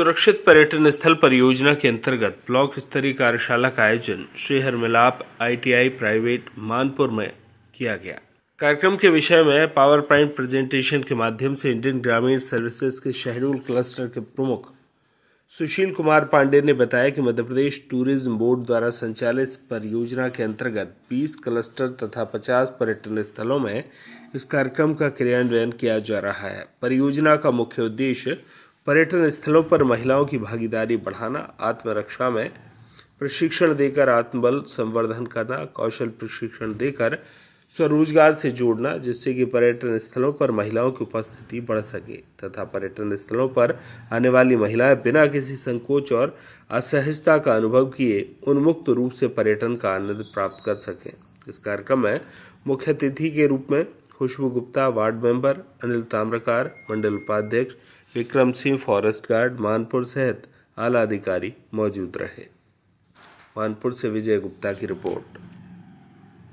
सुरक्षित पर्यटन स्थल परियोजना के अंतर्गत ब्लॉक स्तरीय कार्यशाला का आयोजन श्री हरमिलाप आईटीआई प्राइवेट मानपुर में किया गया कार्यक्रम के विषय में पावर पॉइंट प्रेजेंटेशन के माध्यम से इंडियन ग्रामीण सर्विसेज के शहडूल क्लस्टर के प्रमुख सुशील कुमार पांडे ने बताया कि मध्य प्रदेश टूरिज्म बोर्ड द्वारा संचालित परियोजना के अंतर्गत 20 क्लस्टर तथा 50 पर्यटन स्थलों में इस कार्यक्रम का क्रियान्वयन किया जा रहा है परियोजना का मुख्य उद्देश्य पर्यटन स्थलों पर महिलाओं की भागीदारी बढ़ाना आत्मरक्षा में प्रशिक्षण देकर आत्मबल संवर्धन करना कौशल प्रशिक्षण देकर स्वरोजगार से जोड़ना जिससे कि पर्यटन स्थलों पर महिलाओं की उपस्थिति बढ़ सके तथा पर्यटन स्थलों पर आने वाली महिलाएं बिना किसी संकोच और असहजता का अनुभव किए उन्मुक्त रूप से पर्यटन का आनंद प्राप्त कर सकें इस कार्यक्रम में मुख्य अतिथि के रूप में खुशबू गुप्ता वार्ड मेंबर अनिल ताम्रकार मंडल उपाध्यक्ष विक्रम सिंह फॉरेस्ट गार्ड मानपुर सहित आला अधिकारी मौजूद रहे मानपुर से विजय गुप्ता की रिपोर्ट